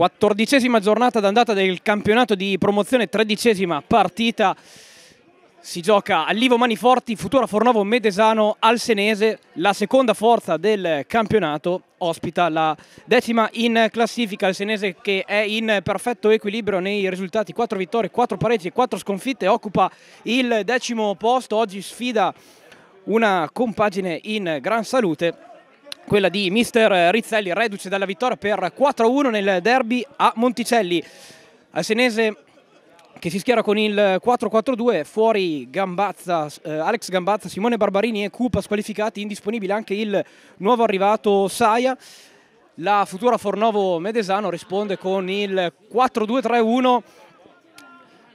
Quattordicesima giornata d'andata del campionato di promozione, tredicesima partita. Si gioca all'Ivo Maniforti, Futura Fornovo Medesano al Senese, la seconda forza del campionato, ospita la decima in classifica, il Senese che è in perfetto equilibrio nei risultati, 4 vittorie, 4 pareggi e 4 sconfitte, occupa il decimo posto, oggi sfida una compagine in gran salute quella di mister Rizzelli, reduce dalla vittoria per 4-1 nel derby a Monticelli. Al senese che si schiera con il 4-4-2, fuori Gambazza, eh, Alex Gambazza, Simone Barbarini e Cupa squalificati, indisponibile anche il nuovo arrivato Saia. La futura Fornovo Medesano risponde con il 4-2-3-1,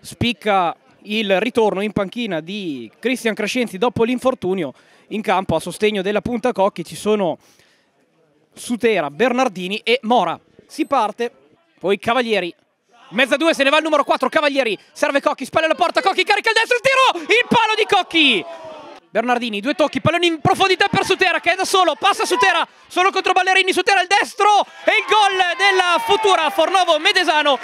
spicca il ritorno in panchina di Cristian Crescenzi dopo l'infortunio in campo a sostegno della punta Cocchi ci sono Sutera, Bernardini e Mora. Si parte, poi Cavalieri. Mezza due, se ne va il numero 4, Cavalieri. Serve Cocchi, spalle la porta, Cocchi carica il destro, il tiro! Il palo di Cocchi! Bernardini, due tocchi, pallone in profondità per Sutera che è da solo, passa Sutera, solo contro Ballerini, Sutera il destro e il gol della futura Fornovo Medesano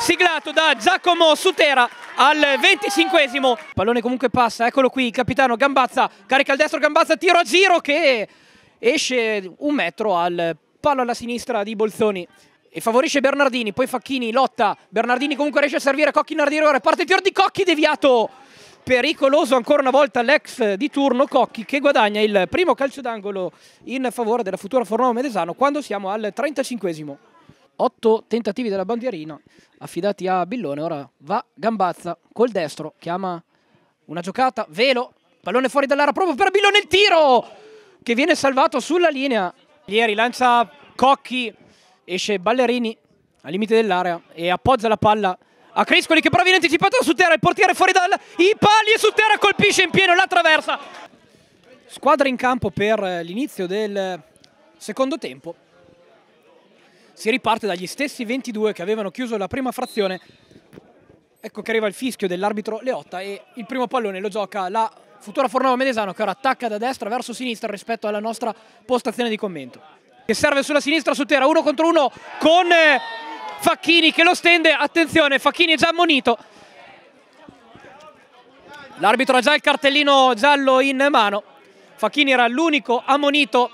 siglato da Giacomo Sutera al 25 Pallone comunque passa, eccolo qui, il capitano Gambazza, carica il destro Gambazza, tiro a giro che esce un metro al palo alla sinistra di Bolzoni e favorisce Bernardini, poi Facchini lotta, Bernardini comunque riesce a servire Cocchi in arrivo, parte il tiro di Cocchi deviato, pericoloso ancora una volta l'ex di turno Cocchi che guadagna il primo calcio d'angolo in favore della futura Fornova Medesano quando siamo al 35 otto tentativi della bandierina affidati a Billone. Ora va Gambazza col destro, chiama una giocata, velo, pallone fuori dall'area proprio per Billone il tiro che viene salvato sulla linea. Ieri lancia Cocchi, esce Ballerini al limite dell'area e appoggia la palla a Criscoli che però viene anticipato su terra, il portiere fuori dal... I pali e su terra colpisce in pieno la traversa. Squadra in campo per l'inizio del secondo tempo si riparte dagli stessi 22 che avevano chiuso la prima frazione. Ecco che arriva il fischio dell'arbitro Leotta e il primo pallone lo gioca la futura Fornova Medesano che ora attacca da destra verso sinistra rispetto alla nostra postazione di commento. Che serve sulla sinistra su terra, uno contro uno con eh, Facchini che lo stende, attenzione Facchini è già ammonito. L'arbitro ha già il cartellino giallo in mano, Facchini era l'unico ammonito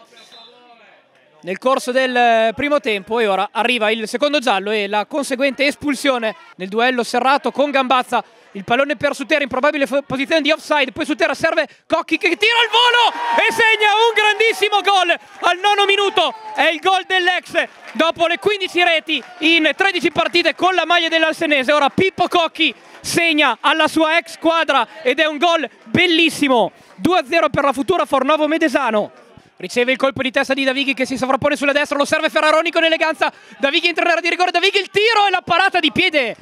nel corso del eh, primo tempo e ora arriva il secondo giallo e la conseguente espulsione nel duello serrato con Gambazza. Il pallone per Sutera, probabile posizione di offside, poi Sutera serve Cocchi che tira il volo e segna un grandissimo gol al nono minuto. È il gol dell'ex dopo le 15 reti in 13 partite con la maglia dell'Alsenese. Ora Pippo Cocchi segna alla sua ex squadra ed è un gol bellissimo. 2-0 per la futura Fornovo Medesano. Riceve il colpo di testa di Davighi che si sovrappone sulla destra, lo serve Ferraroni con eleganza. Davighi entra in area di rigore, Davighi il tiro e la parata di piede.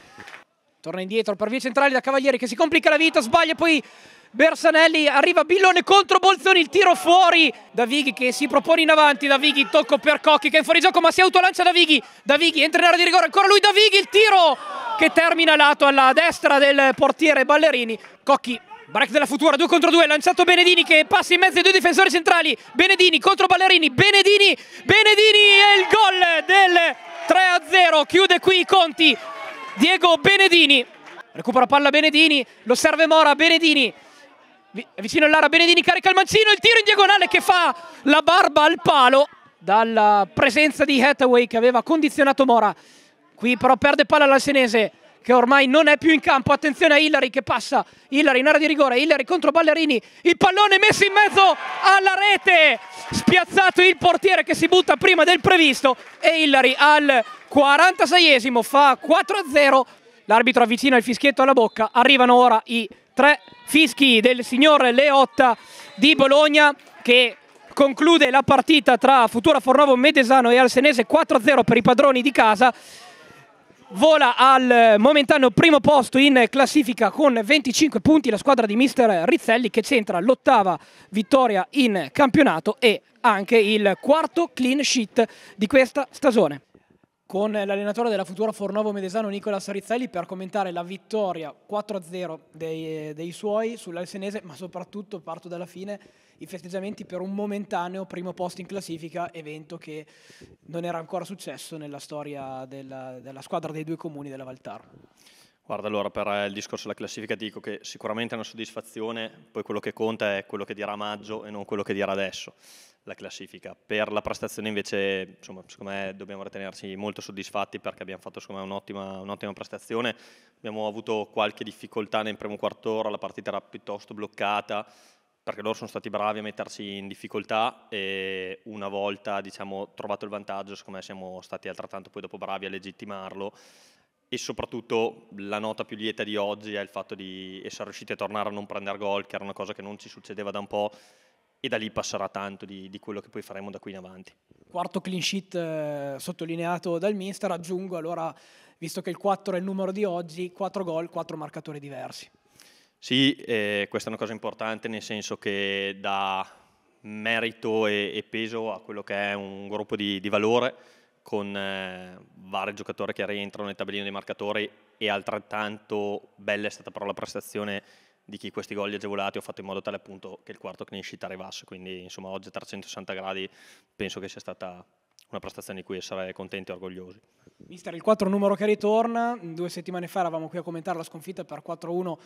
Torna indietro per via centrale da Cavalieri che si complica la vita, sbaglia poi Bersanelli, arriva Billone contro Bolzoni, il tiro fuori. Davighi che si propone in avanti, Davighi tocco per Cocchi che è fuori gioco ma si autolancia Davighi. Davighi entra in area di rigore, ancora lui Davighi, il tiro che termina lato alla destra del portiere Ballerini. Cocchi Break della Futura, 2 contro 2, lanciato Benedini che passa in mezzo ai due difensori centrali, Benedini contro Ballerini, Benedini, Benedini e il gol del 3-0, a chiude qui i conti, Diego Benedini, recupera palla Benedini, lo serve Mora, Benedini, vicino all'ara Benedini carica il mancino, il tiro in diagonale che fa la barba al palo, dalla presenza di Hathaway che aveva condizionato Mora, qui però perde palla l'Alsenese, che ormai non è più in campo. Attenzione a Hillary che passa. Hillary in area di rigore. Hillary contro Ballerini. Il pallone messo in mezzo alla rete. Spiazzato il portiere che si butta prima del previsto. E Hillary al 46esimo fa 4-0. L'arbitro avvicina il fischietto alla bocca. Arrivano ora i tre fischi del signor Leotta di Bologna che conclude la partita tra Futura Fornovo Medesano e Alsenese 4-0 per i padroni di casa vola al momentaneo primo posto in classifica con 25 punti la squadra di mister Rizzelli che centra l'ottava vittoria in campionato e anche il quarto clean sheet di questa stagione. Con l'allenatore della futura Fornovo Medesano Nicola Sarizzelli per commentare la vittoria 4-0 dei, dei, suoi sull'Alsenese ma soprattutto parto dalla fine i festeggiamenti per un momentaneo primo posto in classifica, evento che non era ancora successo nella storia della, della squadra dei due comuni della Valtar. Guarda, allora per eh, il discorso della classifica dico che sicuramente è una soddisfazione, poi quello che conta è quello che dirà a maggio e non quello che dirà adesso la classifica. Per la prestazione invece, insomma, secondo me dobbiamo ritenerci molto soddisfatti perché abbiamo fatto me, un'ottima, un'ottima, prestazione, abbiamo avuto qualche difficoltà nel primo quarto ora, la partita era piuttosto bloccata, perché loro sono stati bravi a metterci in difficoltà e una volta diciamo, trovato il vantaggio, siccome siamo stati altrettanto poi dopo bravi a legittimarlo e soprattutto la nota più lieta di oggi è il fatto di essere riusciti a tornare a non prendere gol, che era una cosa che non ci succedeva da un po' e da lì passerà tanto di, di, quello che poi faremo da qui in avanti. Quarto clean sheet eh, sottolineato dal mister, aggiungo allora, visto che il 4 è il numero di oggi, 4 gol, 4 marcatori diversi. Sì, eh, questa è una cosa importante nel senso che dà merito e, e peso a quello che è un gruppo di, di valore con eh, vari giocatori che rientrano nel tabellino dei marcatori e altrettanto bella è stata però la prestazione di chi questi gol li ha agevolati ho fatto in modo tale appunto che il quarto clean sheet arrivasse, quindi insomma oggi a 360 gradi penso che sia stata una prestazione di cui essere contenti e orgogliosi. Mister, il 4 numero che ritorna, due settimane fa eravamo qui a commentare la sconfitta per 4-1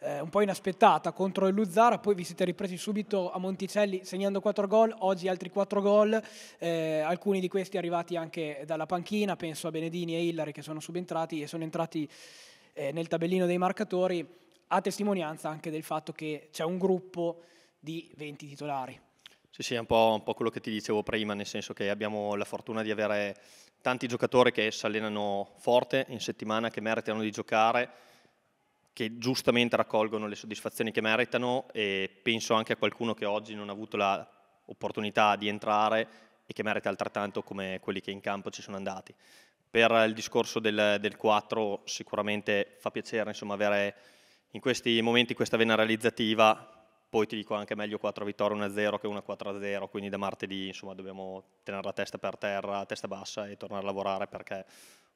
eh, un po' inaspettata contro il Luzzara, poi vi siete ripresi subito a Monticelli segnando 4 gol, oggi altri 4 gol, eh, alcuni di questi arrivati anche dalla panchina, penso a Benedini e Illari che sono subentrati e sono entrati eh, nel tabellino dei marcatori, a testimonianza anche del fatto che c'è un gruppo di 20 titolari. Sì, sì, è un po', un po', quello che ti dicevo prima, nel senso che abbiamo la fortuna di avere tanti giocatori che si allenano forte in settimana, che meritano di giocare, che giustamente raccolgono le soddisfazioni che meritano e penso anche a qualcuno che oggi non ha avuto l'opportunità di entrare e che merita altrettanto come quelli che in campo ci sono andati. Per il discorso del, del 4 sicuramente fa piacere insomma, avere in questi momenti questa vena realizzativa poi ti dico anche meglio 4 vittorie 1-0 che 1-4-0, quindi da martedì insomma, dobbiamo tenere la testa per terra, testa bassa e tornare a lavorare perché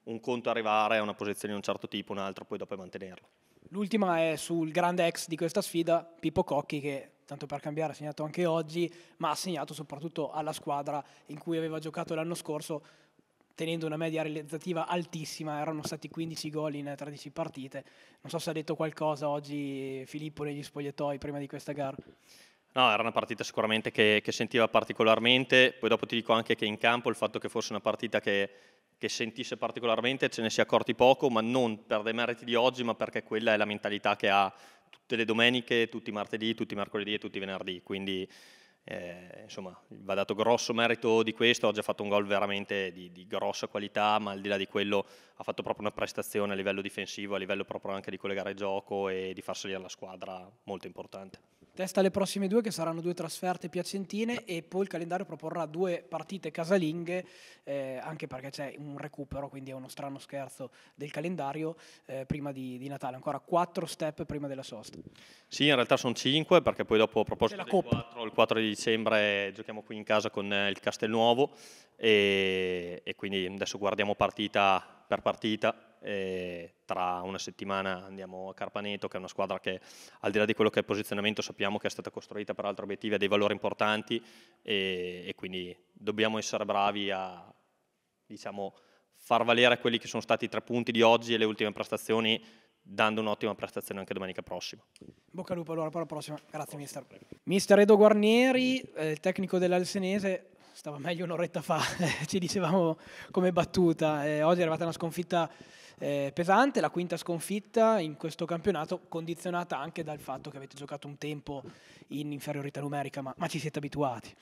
un conto è arrivare a una posizione di un certo tipo, un altro poi dopo è mantenerlo. L'ultima è sul grande ex di questa sfida, Pippo Cocchi che tanto per cambiare ha segnato anche oggi, ma ha segnato soprattutto alla squadra in cui aveva giocato l'anno scorso tenendo una media realizzativa altissima, erano stati 15 gol in 13 partite. Non so se ha detto qualcosa oggi Filippo negli spogliatoi prima di questa gara. No, era una partita sicuramente che, che sentiva particolarmente, poi dopo ti dico anche che in campo il fatto che fosse una partita che, che sentisse particolarmente ce ne si è accorti poco, ma non per dei meriti di oggi, ma perché quella è la mentalità che ha tutte le domeniche, tutti i martedì, tutti i mercoledì e tutti i venerdì, quindi eh, insomma, va dato grosso merito di questo, oggi ha fatto un gol veramente di, di, grossa qualità, ma al di là di quello ha fatto proprio una prestazione a livello difensivo, a livello proprio anche di collegare gioco e di far salire la squadra molto importante. Testa le prossime due che saranno due trasferte piacentine e poi il calendario proporrà due partite casalinghe, eh, anche perché c'è un recupero, quindi è uno strano scherzo del calendario eh, prima di, di, Natale, ancora quattro step prima della sosta. Sì, in realtà sono cinque perché poi dopo a proposito del 4, il 4 di dicembre eh, giochiamo qui in casa con eh, il Castelnuovo e, e quindi adesso guardiamo partita per partita tra una settimana andiamo a Carpaneto, che è una squadra che al di là di quello che è il posizionamento sappiamo che è stata costruita per altri obiettivi, ha dei valori importanti e, e quindi dobbiamo essere bravi a diciamo, far valere quelli che sono stati i tre punti di oggi e le ultime prestazioni dando un'ottima prestazione anche domenica prossima. Bocca al lupo allora per la prossima, grazie mister. Mister Edo Guarnieri, eh, tecnico dell'Alsenese, stava meglio un'oretta fa, ci dicevamo come battuta, eh, oggi è arrivata una sconfitta eh, pesante, la quinta sconfitta in questo campionato, condizionata anche dal fatto che avete giocato un tempo in inferiorità numerica, ma, ma ci siete abituati.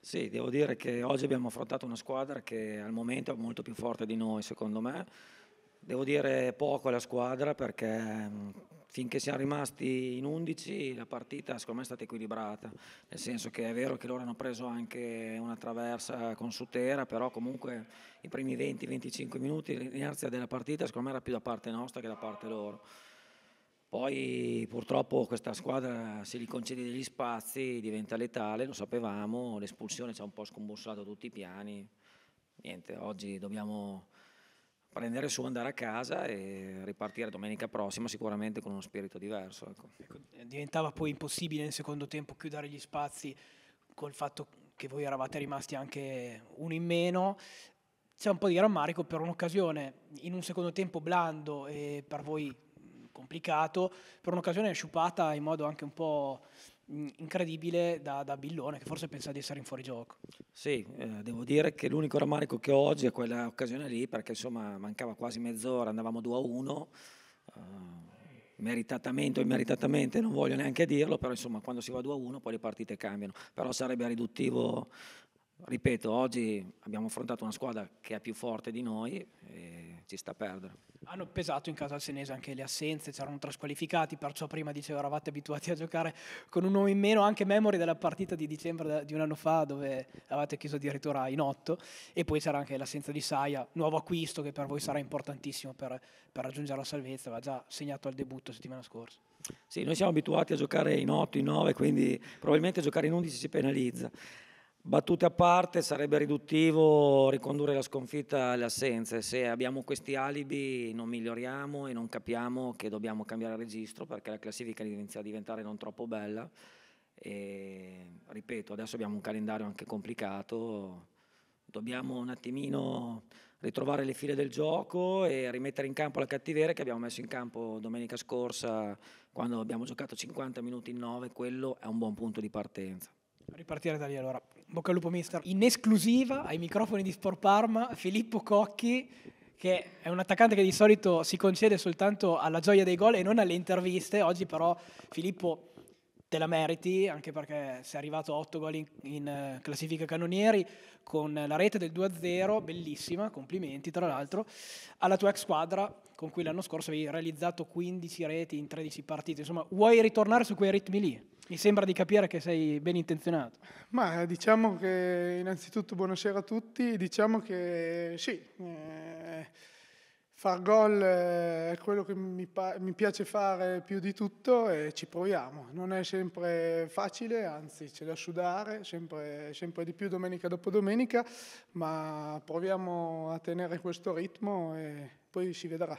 Sì, devo dire che oggi abbiamo affrontato una squadra che al momento è molto più forte di noi, secondo me Devo dire poco alla squadra perché mm, finché siamo rimasti in 11 la partita secondo me è stata equilibrata, nel senso che è vero che loro hanno preso anche una traversa con Sutera, però comunque i primi 20-25 minuti l'inerzia della partita secondo me era più da parte nostra che da parte loro. Poi purtroppo questa squadra se gli concede degli spazi diventa letale, lo sapevamo, l'espulsione ci ha un po' scombussato tutti i piani, niente, oggi dobbiamo prendere su, andare a casa e ripartire domenica prossima sicuramente con uno spirito diverso. Ecco. ecco eh, diventava poi impossibile nel secondo tempo chiudere gli spazi col fatto che voi eravate rimasti anche uno in meno. C'è un po' di rammarico per un'occasione in un secondo tempo blando e per voi mm, complicato, per un'occasione sciupata in modo anche un po' Mm, incredibile da, da, Billone che forse pensa di essere in fuorigioco. Sì, eh, devo dire che l'unico rammarico che ho oggi è quella occasione lì perché insomma mancava quasi mezz'ora, andavamo 2 a 1. Eh, meritatamente o immeritatamente non voglio neanche dirlo, però insomma quando si va 2 a 1 poi le partite cambiano, però sarebbe riduttivo ripeto, oggi abbiamo affrontato una squadra che è più forte di noi e ci sta a perdere. Hanno pesato in casa al Senese anche le assenze, c'erano trasqualificati, perciò prima dicevo eravate abituati a giocare con un uomo in meno, anche memori della partita di dicembre di un anno fa dove avevate chiuso addirittura in otto e poi c'era anche l'assenza di Saia, nuovo acquisto che per voi sarà importantissimo per, per raggiungere la salvezza, aveva già segnato al debutto settimana scorsa. Sì, noi siamo abituati a giocare in otto, in nove, quindi probabilmente giocare in undici si penalizza. Battute a parte, sarebbe riduttivo ricondurre la sconfitta alle assenze. Se abbiamo questi alibi non miglioriamo e non capiamo che dobbiamo cambiare registro perché la classifica inizia a diventare non troppo bella. E, ripeto, adesso abbiamo un calendario anche complicato, dobbiamo un attimino ritrovare le file del gioco e rimettere in campo la cattiveria che abbiamo messo in campo domenica scorsa quando abbiamo giocato 50 minuti in 9, quello è un buon punto di partenza ripartire da lì allora. Bocca al lupo mister. In esclusiva ai microfoni di Sport Parma, Filippo Cocchi, che è un attaccante che di solito si concede soltanto alla gioia dei gol e non alle interviste. Oggi però Filippo te la meriti, anche perché sei arrivato a 8 gol in, in, eh, classifica canonieri con eh, la rete del 2-0, bellissima, complimenti tra l'altro, alla tua ex squadra con cui l'anno scorso avevi realizzato 15 reti in 13 partite. Insomma, vuoi ritornare su quei ritmi lì? Mi sembra di capire che sei ben intenzionato. Ma eh, diciamo che innanzitutto buonasera a tutti, diciamo che sì. Eh far gol eh, è quello che mi, mi, piace fare più di tutto e ci proviamo. Non è sempre facile, anzi c'è da sudare, sempre, sempre di più domenica dopo domenica, ma proviamo a tenere questo ritmo e poi si vedrà.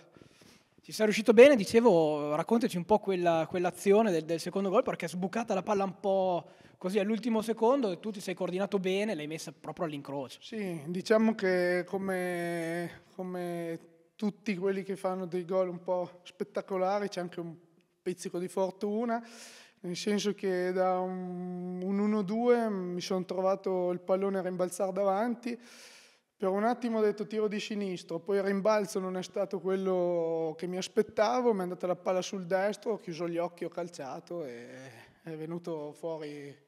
Ci sei riuscito bene, dicevo, raccontaci un po' quella, quell'azione del, del, secondo gol perché è sbucata la palla un po' così all'ultimo secondo e tu ti sei coordinato bene, l'hai messa proprio all'incrocio. Sì, diciamo che come, come tutti quelli che fanno dei gol un po' spettacolari, c'è anche un pizzico di fortuna, nel senso che da un, un 1-2 mi sono trovato il pallone a rimbalzare davanti, per un attimo ho detto tiro di sinistro, poi il rimbalzo non è stato quello che mi aspettavo, mi è andata la palla sul destro, ho chiuso gli occhi, ho calciato e è venuto fuori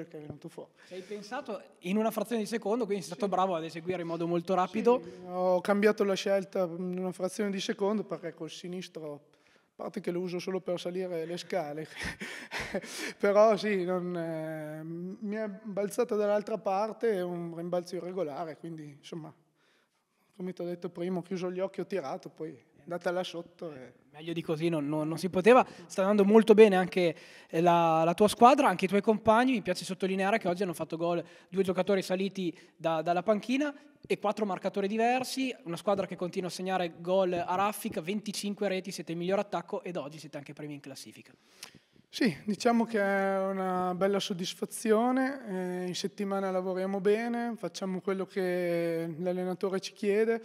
quel che è venuto fuori. Hai pensato in una frazione di secondo, quindi sei stato bravo ad eseguire in modo molto rapido. Sì, ho cambiato la scelta in una frazione di secondo perché col sinistro a parte che lo uso solo per salire le scale, però sì, non, eh, mi è balzata dall'altra parte, è un rimbalzo irregolare, quindi insomma, come ti ho detto prima, ho chiuso gli occhi, ho tirato, poi andata là sotto. E... Eh, meglio di così non, non, non, si poteva. Sta andando molto bene anche eh, la, la, tua squadra, anche i tuoi compagni. Mi piace sottolineare che oggi hanno fatto gol due giocatori saliti da, dalla panchina e quattro marcatori diversi. Una squadra che continua a segnare gol a raffica, 25 reti, siete il miglior attacco ed oggi siete anche primi in classifica. Sì, diciamo che è una bella soddisfazione, eh, in settimana lavoriamo bene, facciamo quello che l'allenatore ci chiede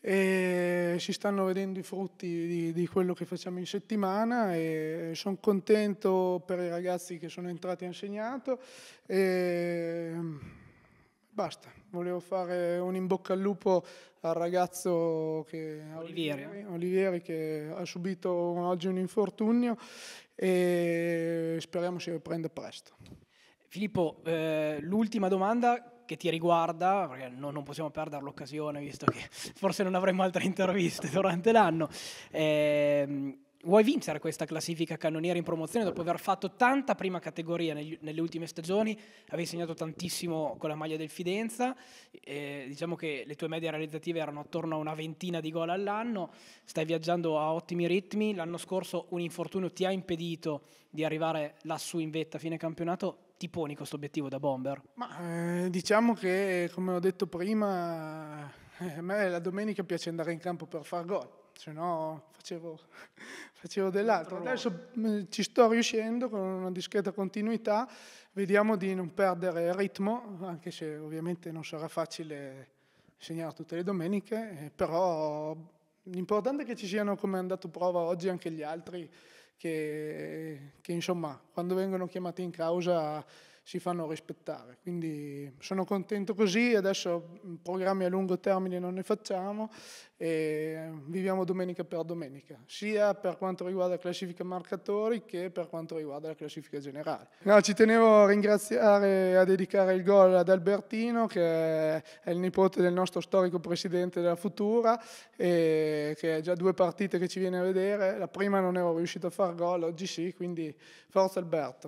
e si stanno vedendo i frutti di, di quello che facciamo in settimana e sono contento per i ragazzi che sono entrati a insegnato e basta, volevo fare un in bocca al lupo al ragazzo che, Olivieri. Eh. Olivieri che ha subito oggi un infortunio e speriamo si riprenda presto. Filippo, eh, l'ultima domanda che ti riguarda, perché no, non possiamo perdere l'occasione, visto che forse non avremo altre interviste durante l'anno. Eh, vuoi vincere questa classifica cannoniera in promozione dopo aver fatto tanta prima categoria negli, nelle ultime stagioni, avevi segnato tantissimo con la maglia del Fidenza, eh, diciamo che le tue medie realizzative erano attorno a una ventina di gol all'anno, stai viaggiando a ottimi ritmi, l'anno scorso un infortunio ti ha impedito di arrivare lassù in vetta a fine campionato, ti poni questo obiettivo da bomber? Ma, eh, diciamo che, come ho detto prima, eh, a me la domenica piace andare in campo per far gol se cioè, no facevo, facevo dell'altro. Adesso mm, ci sto riuscendo con una discreta continuità, vediamo di non perdere ritmo, anche se ovviamente non sarà facile segnare tutte le domeniche, eh, però l'importante è che ci siano, come è andato prova oggi anche gli altri, che, che insomma quando vengono chiamati in causa si fanno rispettare. Quindi sono contento così, adesso mm, programmi a lungo termine non ne facciamo e viviamo domenica per domenica, sia per quanto riguarda la classifica marcatori che per quanto riguarda la classifica generale. No, ci tenevo a ringraziare e a dedicare il gol ad Albertino che è il nipote del nostro storico presidente della Futura e che è già due partite che ci viene a vedere, la prima non ero riuscito a far gol, oggi sì, quindi forza Alberto.